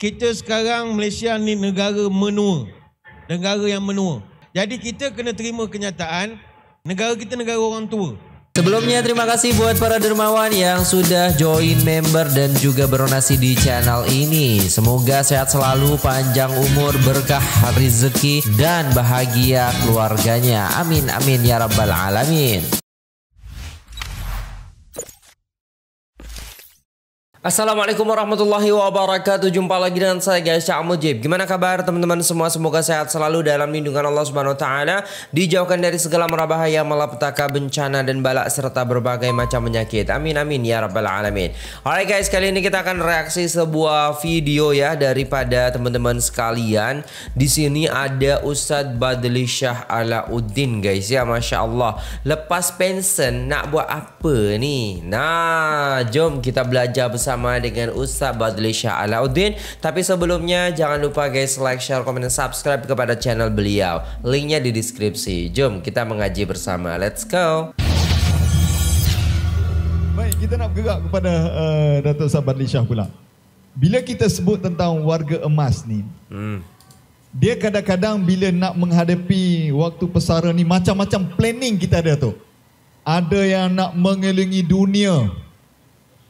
kita sekarang Malaysia ni negara menua. Negara yang menua. Jadi kita kena terima kenyataan negara kita negara orang tua. Sebelumnya terima kasih buat para dermawan yang sudah join member dan juga berdonasi di channel ini. Semoga sehat selalu, panjang umur, berkah rezeki dan bahagia keluarganya. Amin amin ya rabbal alamin. Assalamualaikum warahmatullahi wabarakatuh Jumpa lagi dengan saya guys Cak Mujib Gimana kabar teman-teman semua Semoga sehat selalu dalam lindungan Allah Subhanahu Wa Taala. Dijauhkan dari segala merabahaya Malapetaka, bencana dan balak Serta berbagai macam penyakit Amin amin ya rabbal alamin Alright guys kali ini kita akan reaksi sebuah video ya Daripada teman-teman sekalian Di sini ada Ustadz Badli Syah Alauddin guys ya Masya Allah Lepas pensen nak buat apa nih Nah jom kita belajar bersama bersama dengan Ustaz Badli Shah Alauddin. Tapi sebelumnya jangan lupa guys like, share, komen, dan subscribe kepada channel beliau. Linknya di deskripsi. Jom kita mengaji bersama. Let's go. Baik, kita nak bergerak kepada uh, Datuk Ustaz Badli Shah pula. Bila kita sebut tentang warga emas ni, hmm. Dia kadang-kadang bila nak menghadapi waktu pesara ni macam-macam planning kita ada tu. Ada yang nak mengelilingi dunia,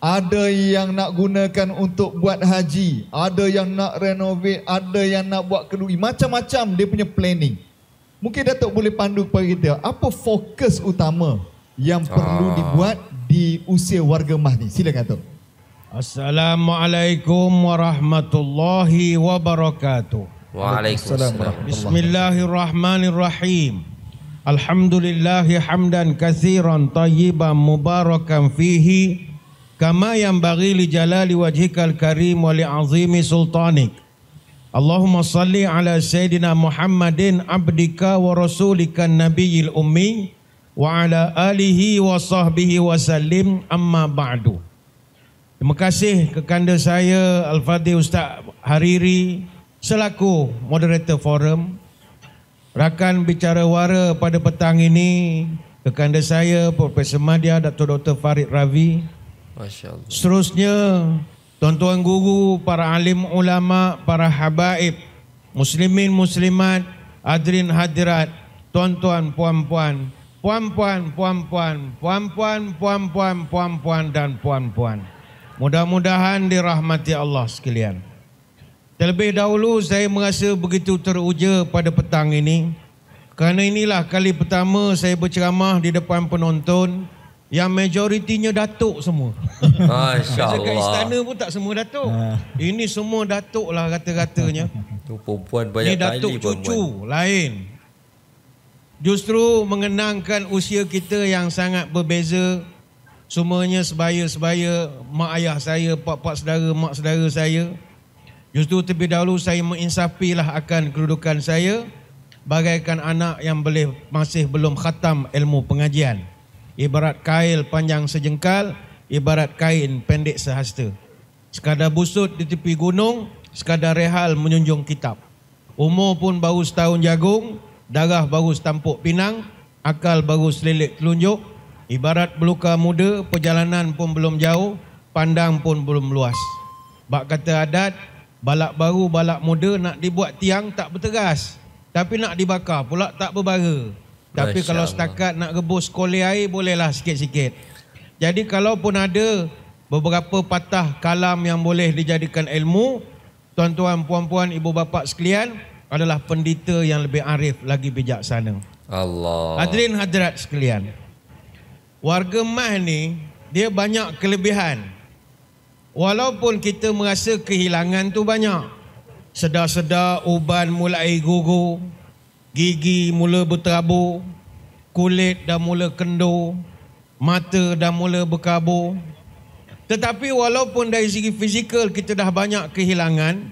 ada yang nak gunakan untuk buat haji, ada yang nak renovate, ada yang nak buat kedui, macam-macam dia punya planning. Mungkin Datuk boleh pandu kepada kita, apa fokus utama yang perlu ah. dibuat di usia warga mah ni? Silakan Datuk. Assalamualaikum warahmatullahi wabarakatuh. Waalaikumsalam. Bismillahirrahmanirrahim. Alhamdulillahi hamdan kathiran tayyiban mubarakan fihi kama yang bagi li jalali wajhikal karim wa li azimi sultanik Allahumma salli ala sayyidina Muhammadin abdika wa rasulika nabiyil ummi wa ala alihi wa sahbihi wa sallim amma ba'du Terima kasih kekanda saya Al-Fadhil Ustaz Hariri selaku moderator forum rakan bicara wara pada petang ini kekanda saya Profesor Madya Dr. Dr. Farid Ravi Masya Allah. Seterusnya, tuan-tuan guru, para alim ulama, para habaib, muslimin muslimat, adrin hadirat, tuan-tuan, puan-puan, puan-puan, puan-puan, puan-puan, puan-puan, puan-puan dan puan-puan. Mudah-mudahan dirahmati Allah sekalian. Terlebih dahulu saya merasa begitu teruja pada petang ini kerana inilah kali pertama saya berceramah di depan penonton. Yang majoritinya datuk semua. Masya-Allah. istana pun tak semua datuk. Ha. Ini semua datuk lah kata-katanya. Ini datuk kali cucu perempuan. lain. Justru mengenangkan usia kita yang sangat berbeza. Semuanya sebaya-sebaya mak ayah saya, pak-pak saudara, mak saudara saya. Justru terlebih dahulu saya menginsafilah akan kedudukan saya bagaikan anak yang boleh masih belum khatam ilmu pengajian ibarat kail panjang sejengkal, ibarat kain pendek sehasta. Sekadar busut di tepi gunung, sekadar rehal menyunjung kitab. Umur pun baru setahun jagung, darah baru setampuk pinang, akal baru selilit telunjuk. Ibarat beluka muda, perjalanan pun belum jauh, pandang pun belum luas. Bak kata adat, balak baru, balak muda nak dibuat tiang tak berteras. Tapi nak dibakar pula tak berbara. Tapi Masya kalau setakat Allah. nak rebus kolai air bolehlah sikit-sikit. Jadi kalau pun ada beberapa patah kalam yang boleh dijadikan ilmu, tuan-tuan, puan-puan, ibu bapa sekalian adalah pendeta yang lebih arif lagi bijaksana. Allah. Hadirin hadirat sekalian. Warga Mah ni dia banyak kelebihan. Walaupun kita merasa kehilangan tu banyak. Sedar-sedar uban mulai gugur, gigi mula berterabur, kulit dah mula kendo, mata dah mula berkabur. Tetapi walaupun dari segi fizikal kita dah banyak kehilangan,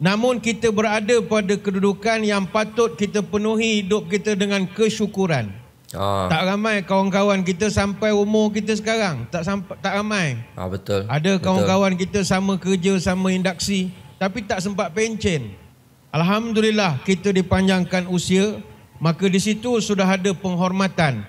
namun kita berada pada kedudukan yang patut kita penuhi hidup kita dengan kesyukuran. Ah. Tak ramai kawan-kawan kita sampai umur kita sekarang, tak sampai tak ramai. Ah betul. Ada kawan-kawan kita sama kerja, sama induksi, tapi tak sempat pencen. Alhamdulillah kita dipanjangkan usia maka di situ sudah ada penghormatan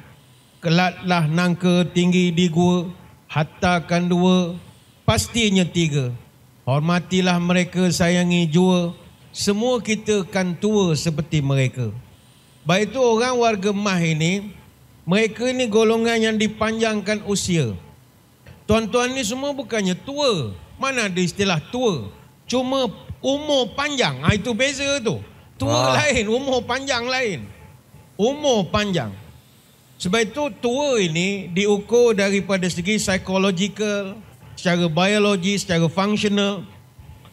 kelatlah nangka tinggi di gua hatta kan dua pastinya tiga hormatilah mereka sayangi jua semua kita kan tua seperti mereka baik itu orang warga mah ini mereka ini golongan yang dipanjangkan usia tuan-tuan ini semua bukannya tua mana ada istilah tua Cuma umur panjang. Ha, itu beza tu. Tua ha. lain, umur panjang lain. Umur panjang. Sebab itu tua ini diukur daripada segi psychological, secara biologi, secara functional.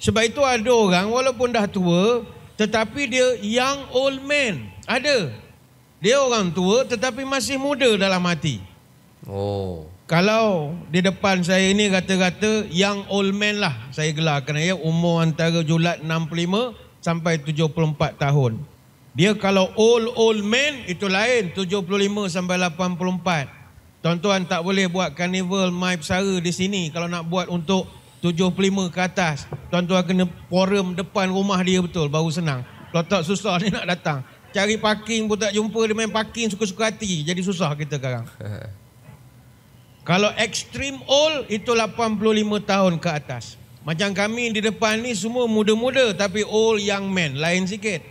Sebab itu ada orang walaupun dah tua, tetapi dia young old man. Ada. Dia orang tua tetapi masih muda dalam hati. Oh. Kalau di depan saya ini kata-kata young old man lah saya gelar kerana ya umur antara julat 65 sampai 74 tahun. Dia kalau old old man itu lain 75 sampai 84. Tuan-tuan tak boleh buat carnival mai pesara di sini kalau nak buat untuk 75 ke atas. Tuan-tuan kena forum depan rumah dia betul baru senang. Kalau tak susah dia nak datang. Cari parking pun tak jumpa dia main parking suka-suka hati. Jadi susah kita sekarang. Kalau extreme old itu 85 tahun ke atas. Macam kami di depan ni semua muda-muda tapi old young man lain sikit.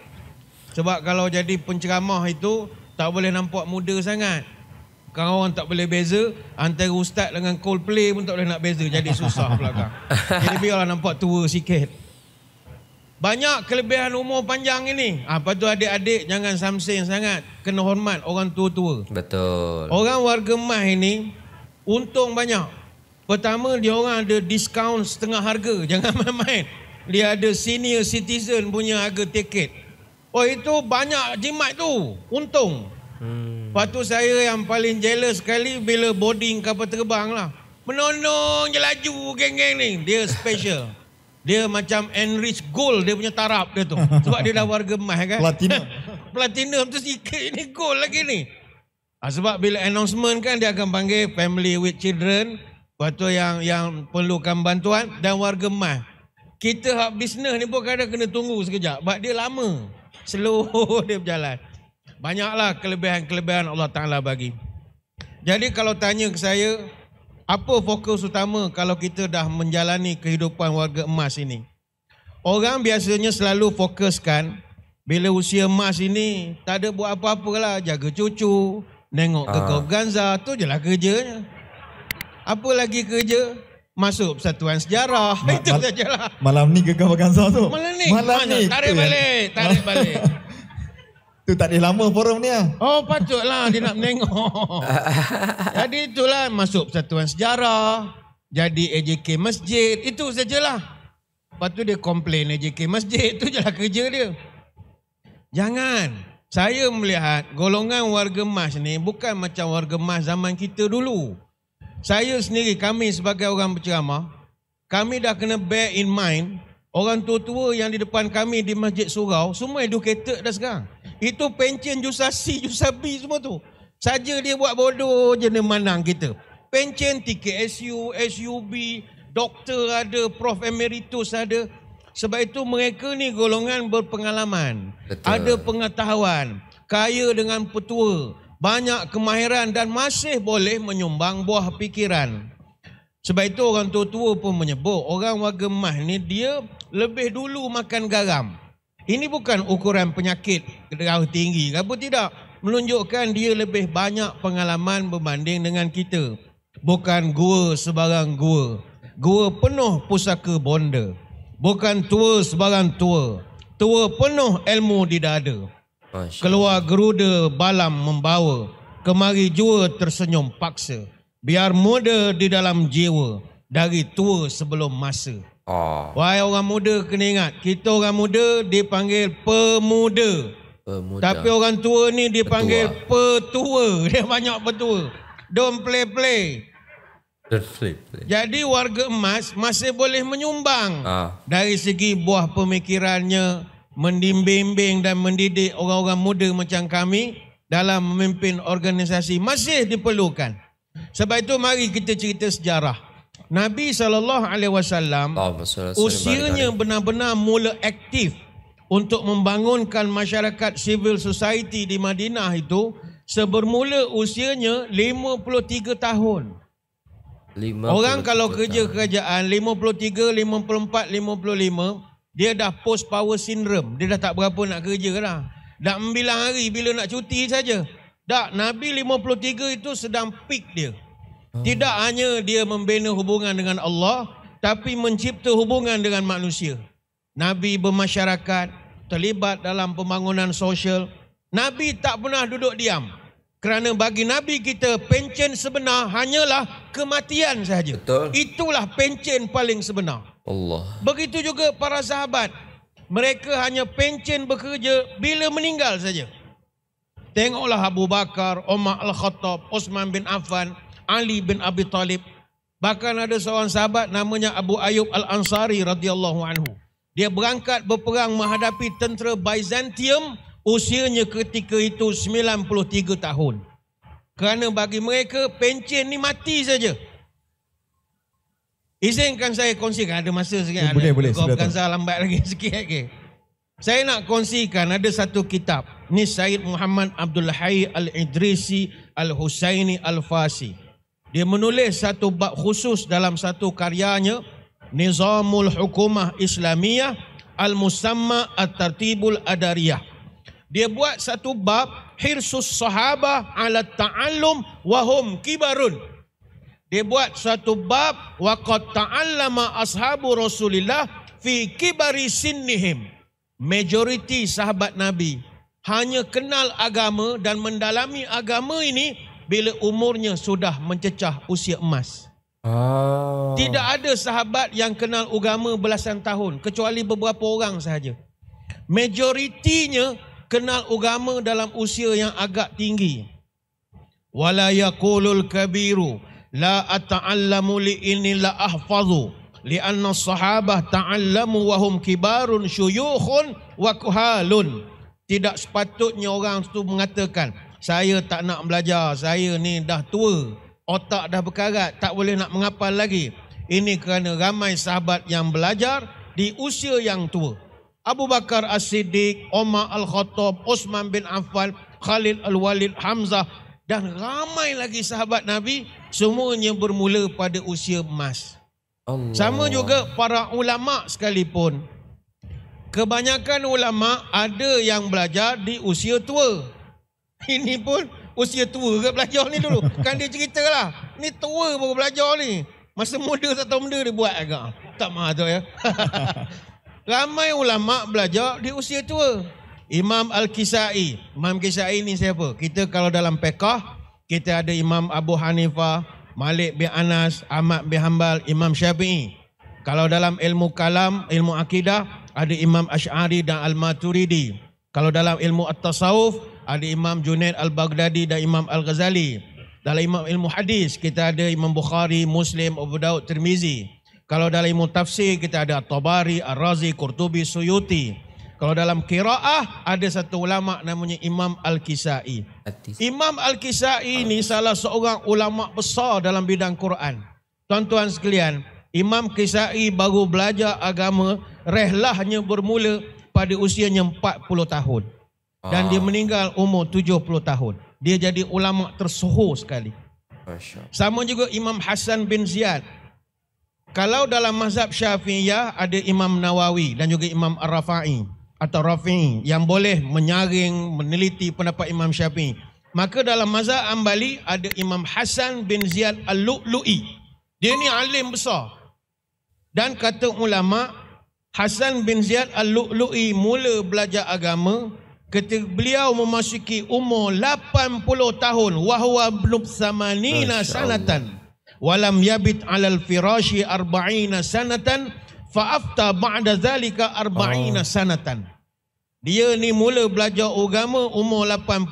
Sebab kalau jadi penceramah itu tak boleh nampak muda sangat. Kau orang tak boleh beza antara ustaz dengan Coldplay pun tak boleh nak beza jadi susah pula Jadi biarlah nampak tua sikit. Banyak kelebihan umur panjang ini. Ha, lepas tu adik-adik jangan samsing sangat. Kena hormat orang tua-tua. Betul. Orang warga mah ini Untung banyak. Pertama dia orang ada diskaun setengah harga. Jangan main-main. Dia ada senior citizen punya harga tiket. Oh itu banyak jimat tu. Untung. Hmm. Lepas tu saya yang paling jealous sekali bila boarding kapal terbang lah. Menonong je laju geng-geng ni. Dia special. Dia macam enrich gold dia punya tarap dia tu. Sebab dia dah warga emas kan. Platinum. Platinum tu sikit ni gold lagi ni. Ah, sebab bila announcement kan dia akan panggil family with children, waktu yang yang perlukan bantuan dan warga emas. Kita hak bisnes ni pun kadang kena tunggu sekejap. Sebab dia lama. Slow dia berjalan. Banyaklah kelebihan-kelebihan Allah Ta'ala bagi. Jadi kalau tanya ke saya, apa fokus utama kalau kita dah menjalani kehidupan warga emas ini? Orang biasanya selalu fokuskan bila usia emas ini tak ada buat apa-apa lah. Jaga cucu, Nengok ke Gov ah. Ganza tu je lah kerjanya. Apa lagi kerja? Masuk persatuan sejarah. Ma itu saja lah. Malam ni ke Gov Ganza tu? Malam ni. Malam ni. Tarik eh. balik. Tarik balik. Tu tak lama forum ni lah. Oh patutlah dia nak menengok. Jadi itulah masuk persatuan sejarah. Jadi AJK Masjid. Itu sajalah. Lepas tu dia komplain AJK Masjid. Itu je lah kerja dia. Jangan saya melihat golongan warga MAS ni bukan macam warga MAS zaman kita dulu. Saya sendiri, kami sebagai orang berceramah, kami dah kena bear in mind orang tua-tua yang di depan kami di Masjid Surau, semua educated dah sekarang. Itu pencen Jusasi, Jusabi semua tu. Saja dia buat bodoh je dia menang kita. Pencen TKSU, SUB, doktor ada, Prof. Emeritus ada. Sebab itu mereka ni golongan berpengalaman, Betul. ada pengetahuan, kaya dengan petua, banyak kemahiran dan masih boleh menyumbang buah pikiran. Sebab itu orang tua-tua pun menyebut orang warga emas ni dia lebih dulu makan garam. Ini bukan ukuran penyakit darah tinggi ke tidak. Menunjukkan dia lebih banyak pengalaman berbanding dengan kita. Bukan gua sebarang gua. Gua penuh pusaka bonda. Bukan tua sebarang tua. Tua penuh ilmu di dada. Keluar geruda balam membawa. Kemari jua tersenyum paksa. Biar muda di dalam jiwa. Dari tua sebelum masa. Oh. Wahai orang muda kena ingat. Kita orang muda dipanggil pemuda. pemuda. Tapi orang tua ni dipanggil petua. petua. Dia banyak petua. Don't play play. Flip. Jadi warga emas masih boleh menyumbang ah. dari segi buah pemikirannya mendimbing dan mendidik orang-orang muda macam kami dalam memimpin organisasi masih diperlukan. Sebab itu mari kita cerita sejarah. Nabi sallallahu alaihi wasallam usianya benar-benar mula aktif untuk membangunkan masyarakat civil society di Madinah itu sebermula usianya 53 tahun. 53 Orang kalau kerja tahun. kerajaan 53, 54, 55 Dia dah post power syndrome Dia dah tak berapa nak kerja lah Dah 9 hari bila nak cuti saja. Tak, Nabi 53 itu sedang peak dia hmm. Tidak hanya dia membina hubungan dengan Allah Tapi mencipta hubungan dengan manusia Nabi bermasyarakat Terlibat dalam pembangunan sosial Nabi tak pernah duduk diam kerana bagi Nabi kita pencen sebenar hanyalah kematian sahaja. Betul. Itulah pencen paling sebenar. Allah. Begitu juga para sahabat. Mereka hanya pencen bekerja bila meninggal saja. Tengoklah Abu Bakar, Umar Al-Khattab, Osman bin Affan, Ali bin Abi Talib. Bahkan ada seorang sahabat namanya Abu Ayub Al-Ansari radhiyallahu anhu. Dia berangkat berperang menghadapi tentera Byzantium Usianya ketika itu 93 tahun. Kerana bagi mereka pencen ni mati saja. Izinkan saya kongsikan ada masa sikit. Eh, ada. Boleh, boleh. Bukan saya lambat lagi sikit. Okay. Saya nak kongsikan ada satu kitab. Ni Syed Muhammad Abdul Hai Al-Idrisi Al-Husaini Al-Fasi. Dia menulis satu bab khusus dalam satu karyanya. Nizamul Hukumah Islamiyah Al-Musamma At-Tartibul Adariyah dia buat satu bab hirsus sahabah ala ta'allum wahum kibarun. Dia buat satu bab waqad ta'allama ashabu Rasulillah fi kibari sinnihim. Majoriti sahabat Nabi hanya kenal agama dan mendalami agama ini bila umurnya sudah mencecah usia emas. Ah. Tidak ada sahabat yang kenal agama belasan tahun kecuali beberapa orang sahaja. Majoritinya kenal agama dalam usia yang agak tinggi. Wala yaqulul kabiru la ata'allamu li inni la ahfazu li anna sahabah ta'allamu wa hum kibarun syuyukhun wa kuhalun. Tidak sepatutnya orang itu mengatakan saya tak nak belajar, saya ni dah tua, otak dah berkarat, tak boleh nak mengapal lagi. Ini kerana ramai sahabat yang belajar di usia yang tua. Abu Bakar As-Siddiq, Omar Al-Khattab, Osman bin Affan, Khalid Al-Walid, Hamzah dan ramai lagi sahabat Nabi semuanya bermula pada usia emas. Allah. Sama juga para ulama sekalipun. Kebanyakan ulama ada yang belajar di usia tua. Ini pun usia tua ke belajar ni dulu? Kan dia ceritalah. Ni tua baru belajar ni. Masa muda tak tahu benda dia buat agak. Tak mahu tu ya. Ramai ulama belajar di usia tua. Imam Al-Kisai. Imam Kisai ni siapa? Kita kalau dalam pekah, kita ada Imam Abu Hanifah, Malik bin Anas, Ahmad bin Hanbal, Imam Syafi'i. Kalau dalam ilmu kalam, ilmu akidah, ada Imam Ash'ari dan Al-Maturidi. Kalau dalam ilmu At-Tasawuf, ada Imam Junaid Al-Baghdadi dan Imam Al-Ghazali. Dalam ilmu hadis, kita ada Imam Bukhari, Muslim, Abu Daud, Tirmizi. Kalau dalam ilmu tafsir kita ada At-Tabari, Ar-Razi, Qurtubi, Suyuti. Kalau dalam kiraah ada satu ulama namanya Imam Al-Kisai. Imam Al-Kisai ini salah seorang ulama besar dalam bidang Quran. Tuan-tuan sekalian, Imam Kisai baru belajar agama rehlahnya bermula pada usianya 40 tahun. Dan dia ah. meninggal umur 70 tahun. Dia jadi ulama tersohor sekali. Sama juga Imam Hasan bin Ziyad. Kalau dalam mazhab syafi'iyah ada Imam Nawawi dan juga Imam Ar-Rafa'i atau Rafi'i yang boleh menyaring, meneliti pendapat Imam Syafi'i. Maka dalam mazhab Ambali ada Imam Hasan bin Ziyad Al-Lu'lu'i. Dia ni alim besar. Dan kata ulama Hasan bin Ziyad Al-Lu'lu'i mula belajar agama ketika beliau memasuki umur 80 tahun wahwa blub samanina sanatan. Allah walam yabit alal firashi arba'ina sanatan fa'afta ba'da zalika arba'ina oh. sanatan. Dia ni mula belajar agama umur 80.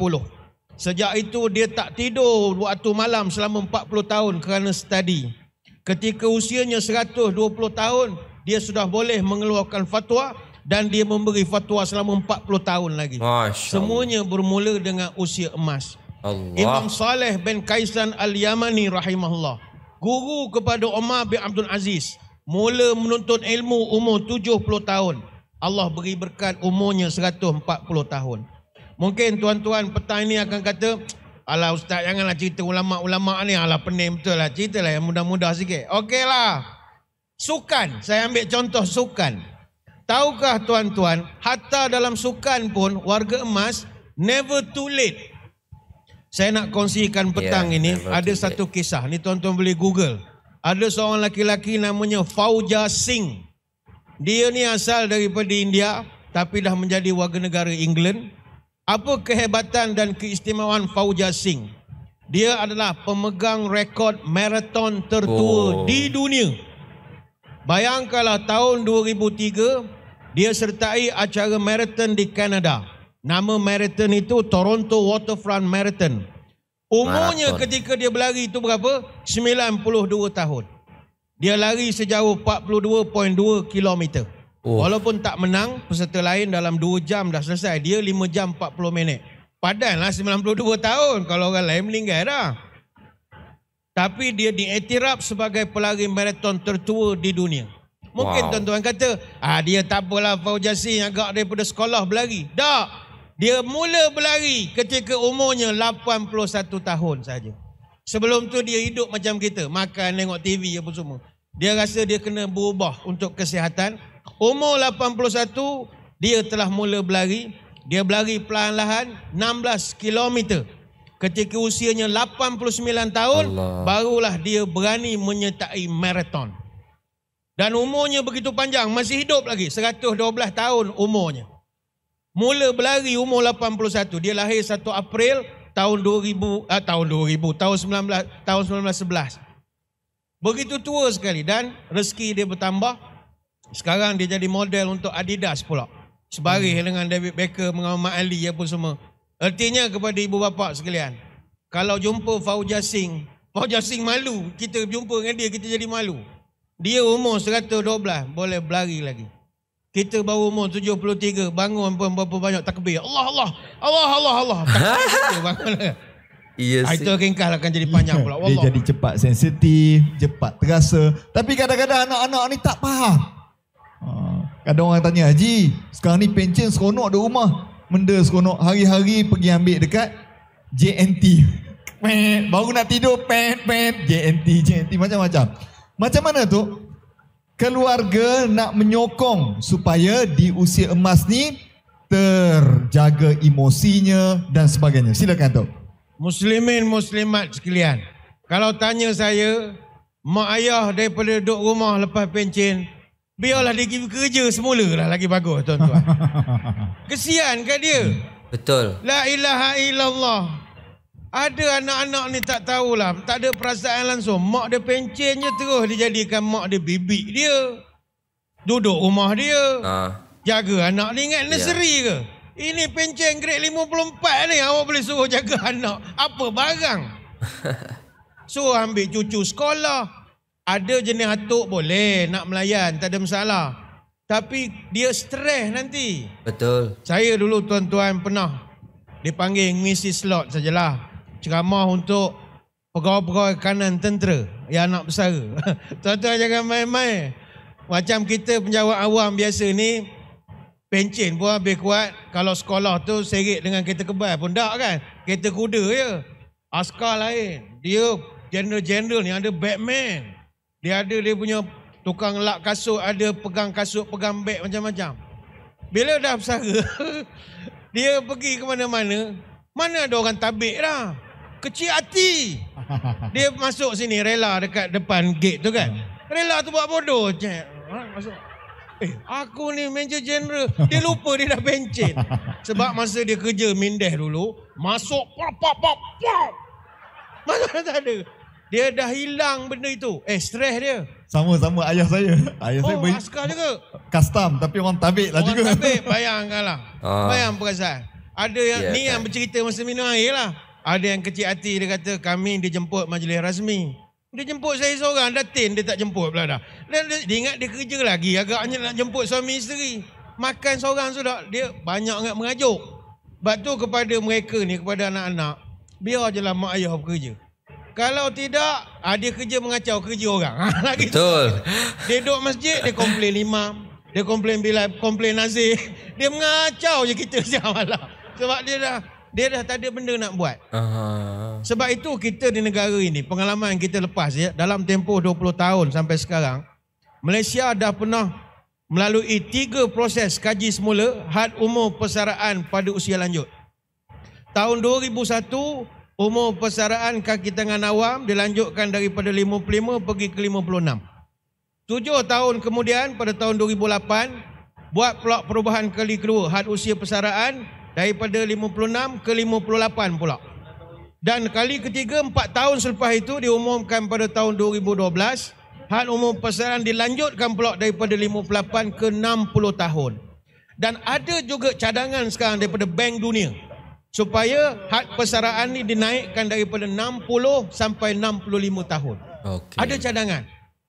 Sejak itu dia tak tidur waktu malam selama 40 tahun kerana study. Ketika usianya 120 tahun, dia sudah boleh mengeluarkan fatwa dan dia memberi fatwa selama 40 tahun lagi. Semuanya bermula dengan usia emas. Allah. Imam Saleh bin Kaisan Al-Yamani rahimahullah guru kepada Umar bin Abdul Aziz. Mula menuntut ilmu umur 70 tahun. Allah beri berkat umurnya 140 tahun. Mungkin tuan-tuan petang ini akan kata, Alah ustaz janganlah cerita ulama-ulama ni. Alah pening betul lah. Ceritalah yang mudah-mudah sikit. Okeylah. Sukan. Saya ambil contoh sukan. Tahukah tuan-tuan, hatta dalam sukan pun warga emas never too late. Saya nak kongsikan ya, petang yeah, ini ya, ada satu it. kisah. Ni tuan-tuan boleh Google. Ada seorang lelaki laki namanya Fauja Singh. Dia ni asal daripada India tapi dah menjadi warga negara England. Apa kehebatan dan keistimewaan Fauja Singh? Dia adalah pemegang rekod maraton tertua oh. di dunia. Bayangkanlah tahun 2003 dia sertai acara maraton di Kanada. Nama marathon itu Toronto Waterfront Marathon. Umurnya marathon. ketika dia berlari itu berapa? 92 tahun. Dia lari sejauh 42.2 kilometer. Oh. Walaupun tak menang, peserta lain dalam 2 jam dah selesai. Dia 5 jam 40 minit. Padanlah 92 tahun kalau orang lain meninggal dah. Tapi dia diiktiraf sebagai pelari marathon tertua di dunia. Mungkin wow. tuan-tuan kata, ah dia tak apalah Fauzi agak daripada sekolah berlari. Tak. Dia mula berlari ketika umurnya 81 tahun saja. Sebelum tu dia hidup macam kita, makan, tengok TV apa semua. Dia rasa dia kena berubah untuk kesihatan. Umur 81, dia telah mula berlari. Dia berlari perlahan-lahan 16 km. Ketika usianya 89 tahun, Allah. barulah dia berani menyertai maraton. Dan umurnya begitu panjang, masih hidup lagi. 112 tahun umurnya. Mula berlari umur 81. Dia lahir 1 April tahun 2000, ah, tahun 2000, tahun 19, tahun 1911. Begitu tua sekali dan rezeki dia bertambah. Sekarang dia jadi model untuk Adidas pula. Sebaris hmm. dengan David Becker, Muhammad Ali apa semua. Artinya kepada ibu bapa sekalian. Kalau jumpa Fauja Singh, Fauja Singh malu. Kita jumpa dengan dia, kita jadi malu. Dia umur 112, boleh berlari lagi. Kita baru umur 73 bangun pun berapa banyak takbir. Allah Allah. Allah Allah Allah. Takbir Yes. Ha, ah, itu ringkas akan lah, jadi panjang yeah. pula. Wallah. Dia jadi cepat sensitif, cepat terasa. Tapi kadang-kadang anak-anak ni tak faham. Ah, kadang orang tanya, Haji, sekarang ni pencen seronok di rumah. Menda seronok. Hari-hari pergi ambil dekat JNT. Baru nak tidur, pen, pen, JNT, JNT, macam-macam. Macam mana tu? keluarga nak menyokong supaya di usia emas ni terjaga emosinya dan sebagainya. Silakan tu. Muslimin muslimat sekalian. Kalau tanya saya, mak ayah daripada duduk rumah lepas pencin, biarlah dia pergi kerja semula lah lagi bagus tuan-tuan. Kesian kat dia? Betul. La ilaha illallah. Ada anak-anak ni tak tahulah, tak ada perasaan langsung. Mak dia pencen je terus dijadikan mak dia bibik dia. Duduk rumah dia. Ha. Jaga anak ni ingat ya. nursery ya. ke? Ini pencen grade 54 ni awak boleh suruh jaga anak. Apa barang? suruh ambil cucu sekolah. Ada jenis atuk boleh nak melayan, tak ada masalah. Tapi dia stres nanti. Betul. Saya dulu tuan-tuan pernah dipanggil mengisi slot sajalah ceramah untuk pegawai-pegawai kanan tentera yang anak besar. Tuan-tuan jangan main-main. Macam kita penjawat awam biasa ni, pencin pun lebih kuat. Kalau sekolah tu serik dengan kereta kebal pun tak kan? Kereta kuda je. Askar lain. Dia general-general ni ada Batman. Dia ada dia punya tukang lak kasut, ada pegang kasut, pegang beg macam-macam. Bila dah bersara, dia pergi ke mana-mana, mana ada orang tabik dah kecil hati. Dia masuk sini rela dekat depan gate tu kan. Rela tu buat bodoh. Cik. Ha, masuk. Eh, aku ni Major General. Dia lupa dia dah pencet. Sebab masa dia kerja Mindeh dulu, masuk pop pop pop pop. Masa tak ada. Dia dah hilang benda itu. Eh, stres dia. Sama-sama ayah saya. Ayah oh, saya ber... askar juga. Custom tapi orang tabik lah orang juga. Orang tabik, bayangkanlah. Uh. Bayang perasaan. Ada yang yeah, ni kan. yang bercerita masa minum air lah. Ada yang kecil hati dia kata kami dijemput majlis rasmi. Dia jemput saya seorang, dah tin dia tak jemput pula dah. Dan dia, dia ingat dia kerja lagi agaknya nak jemput suami isteri. Makan seorang sudah dia banyak sangat mengajuk. Sebab tu kepada mereka ni kepada anak-anak, biar je lah mak ayah bekerja. Kalau tidak, ah, dia kerja mengacau kerja orang. Betul. dia duduk masjid, dia komplain imam. Dia komplain bila komplain nazir. Dia mengacau je kita siang malam. Sebab dia dah dia dah tak ada benda nak buat. Aha. Sebab itu kita di negara ini, pengalaman kita lepas ya, dalam tempoh 20 tahun sampai sekarang, Malaysia dah pernah melalui tiga proses kaji semula had umur persaraan pada usia lanjut. Tahun 2001, umur persaraan kaki tangan awam dilanjutkan daripada 55 pergi ke 56. Tujuh tahun kemudian pada tahun 2008, buat pula perubahan kali kedua had usia persaraan daripada 56 ke 58 pula. Dan kali ketiga empat tahun selepas itu diumumkan pada tahun 2012 had umum persaraan dilanjutkan pula daripada 58 ke 60 tahun. Dan ada juga cadangan sekarang daripada Bank Dunia supaya had persaraan ini dinaikkan daripada 60 sampai 65 tahun. Okay. Ada cadangan.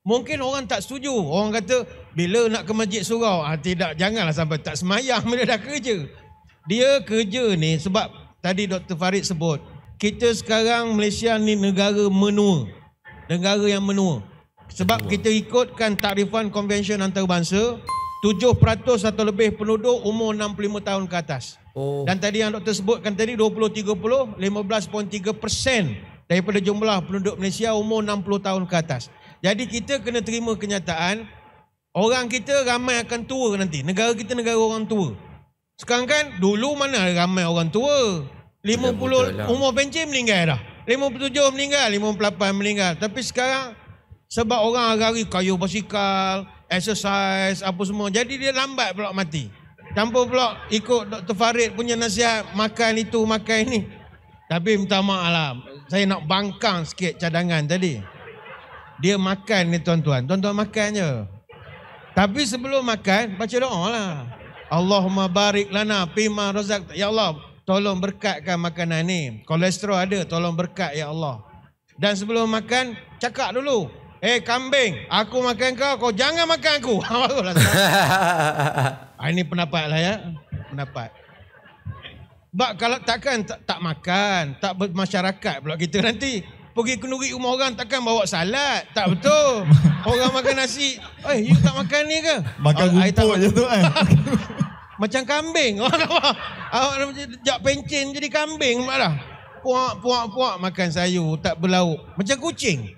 Mungkin orang tak setuju. Orang kata bila nak ke masjid surau, ah, tidak janganlah sampai tak semayang bila dah kerja. Dia kerja ni sebab tadi Dr. Farid sebut, kita sekarang Malaysia ni negara menua. Negara yang menua. Sebab kita ikutkan tarifan konvensyen antarabangsa, 7% atau lebih penduduk umur 65 tahun ke atas. Oh. Dan tadi yang doktor sebutkan tadi 20-30, 15.3% daripada jumlah penduduk Malaysia umur 60 tahun ke atas. Jadi kita kena terima kenyataan, orang kita ramai akan tua nanti. Negara kita negara orang tua. Sekarang kan dulu mana ramai orang tua. 50 ya, lah. umur pencen meninggal dah. 57 meninggal, 58 meninggal. Tapi sekarang sebab orang hari-hari kayuh basikal, exercise apa semua. Jadi dia lambat pula mati. Campur pula ikut Dr. Farid punya nasihat makan itu, makan ini. Tapi minta maaf lah. Saya nak bangkang sikit cadangan tadi. Dia makan ni tuan-tuan. Tuan-tuan makan je. Tapi sebelum makan, baca doa lah. Allahumma barik lana pima rozak. Ya Allah, tolong berkatkan makanan ini Kolesterol ada, tolong berkat ya Allah. Dan sebelum makan, cakap dulu. Eh kambing, aku makan kau, kau jangan makan aku. Barulah. Ah, ini pendapat lah ya. Pendapat. Sebab kalau takkan tak, tak makan, tak bermasyarakat pula kita nanti. Pergi kenduri rumah orang takkan bawa salad. Tak betul. Orang makan nasi. Eh, you tak makan ni ke? Makan rumput je tu kan. Macam kambing. Awak dah jejak pencin jadi kambing malah. Puak, puak, puak makan sayur. Tak berlauk. Macam kucing.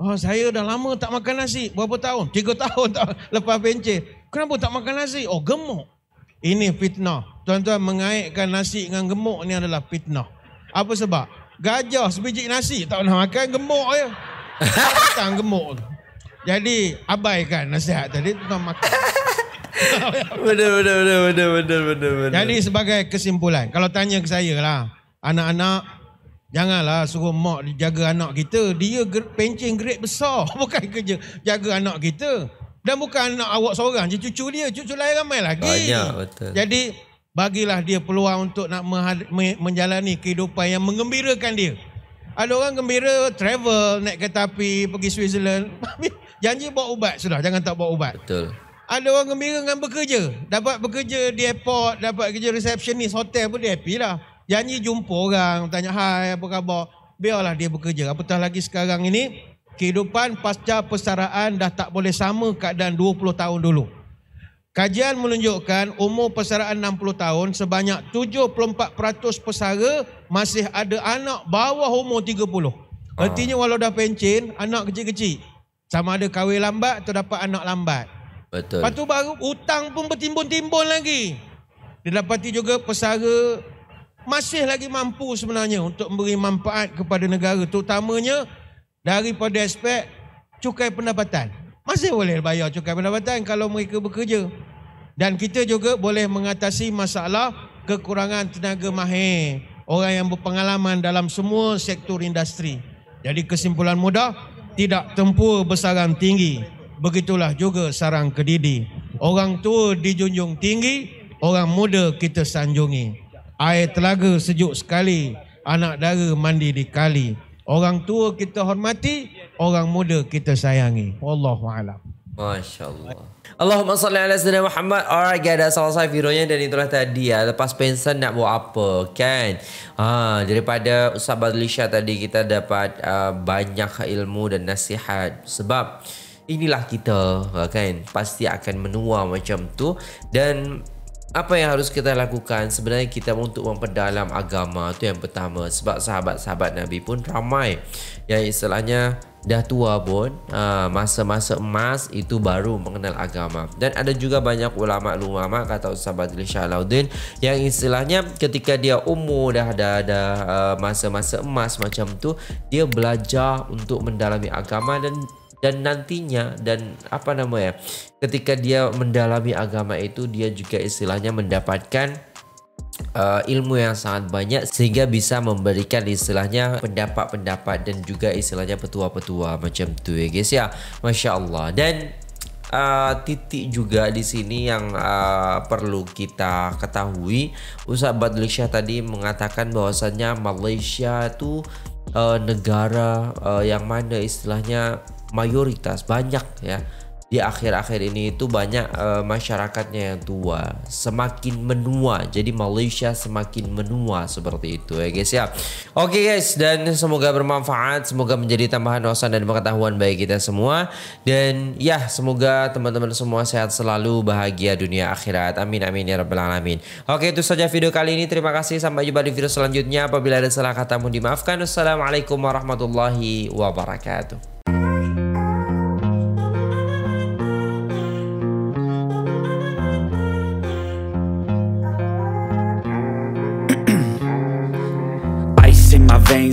Oh, saya dah lama tak makan nasi. Berapa tahun? Tiga tahun tak lepas pencin. Kenapa tak makan nasi? Oh, gemuk. Ini fitnah. Tuan-tuan, mengaitkan nasi dengan gemuk ni adalah fitnah. Apa sebab? Gajah sebiji nasi tak pernah makan gemuk je. Tak datang gemuk. Jadi, abaikan nasihat tadi. Tuan makan. Benda, benda, benda, benda, benda, benda. Jadi sebagai kesimpulan, kalau tanya ke saya lah, anak-anak janganlah suruh mak jaga anak kita. Dia pencing great besar, bukan kerja jaga anak kita. Dan bukan anak awak seorang je, cucu dia, cucu lain ramai lagi. Banyak betul. Jadi bagilah dia peluang untuk nak menjalani kehidupan yang mengembirakan dia. Ada orang gembira travel naik kereta api pergi Switzerland. Janji bawa ubat sudah, jangan tak bawa ubat. Betul ada orang gembira dengan bekerja. Dapat bekerja di airport, dapat kerja receptionist hotel pun dia happy lah. Janji jumpa orang, tanya hai apa khabar. Biarlah dia bekerja. Apatah lagi sekarang ini, kehidupan pasca persaraan dah tak boleh sama keadaan 20 tahun dulu. Kajian menunjukkan umur persaraan 60 tahun sebanyak 74% pesara masih ada anak bawah umur 30. Artinya ah. walau dah pencin, anak kecil-kecil. Sama ada kahwin lambat atau dapat anak lambat. Betul. Lepas tu baru hutang pun bertimbun-timbun lagi. Dia dapati juga pesara masih lagi mampu sebenarnya untuk memberi manfaat kepada negara. Terutamanya daripada aspek cukai pendapatan. Masih boleh bayar cukai pendapatan kalau mereka bekerja. Dan kita juga boleh mengatasi masalah kekurangan tenaga mahir. Orang yang berpengalaman dalam semua sektor industri. Jadi kesimpulan mudah, tidak tempur besaran tinggi begitulah juga sarang kedidi. Orang tua dijunjung tinggi, orang muda kita sanjungi. Air telaga sejuk sekali, anak dara mandi di kali. Orang tua kita hormati, orang muda kita sayangi. Wallahu a'lam. Masya-Allah. Allahumma salli ala sayyidina Muhammad. Alright, guys, dah selesai videonya dan itulah tadi ya. Lepas pensan nak buat apa, kan? Ha, daripada Ustaz Badlisha tadi kita dapat uh, banyak ilmu dan nasihat sebab inilah kita eh, kan pasti akan menua macam tu dan apa yang harus kita lakukan sebenarnya kita untuk memperdalam agama tu yang pertama sebab sahabat-sahabat Nabi pun ramai yang istilahnya dah tua pun ah, masa-masa emas itu baru mengenal agama dan ada juga banyak ulama ulama kata Ustaz Badri Shalaudin yang istilahnya ketika dia umur dah ada ah, masa-masa emas macam tu dia belajar untuk mendalami agama dan dan nantinya dan apa namanya ketika dia mendalami agama itu dia juga istilahnya mendapatkan uh, ilmu yang sangat banyak sehingga bisa memberikan istilahnya pendapat-pendapat dan juga istilahnya petua-petua macam itu ya guys ya masya Allah dan uh, titik juga di sini yang uh, perlu kita ketahui. Ustaz Badlisyah tadi mengatakan bahwasannya Malaysia itu uh, negara uh, yang mana istilahnya mayoritas banyak ya di akhir-akhir ini itu banyak uh, masyarakatnya yang tua semakin menua jadi Malaysia semakin menua seperti itu ya guys ya oke okay guys dan semoga bermanfaat semoga menjadi tambahan wawasan dan pengetahuan bagi kita semua dan ya semoga teman-teman semua sehat selalu bahagia dunia akhirat amin amin ya rabbal alamin oke okay, itu saja video kali ini terima kasih sampai jumpa di video selanjutnya apabila ada salah kata mohon dimaafkan wassalamualaikum warahmatullahi wabarakatuh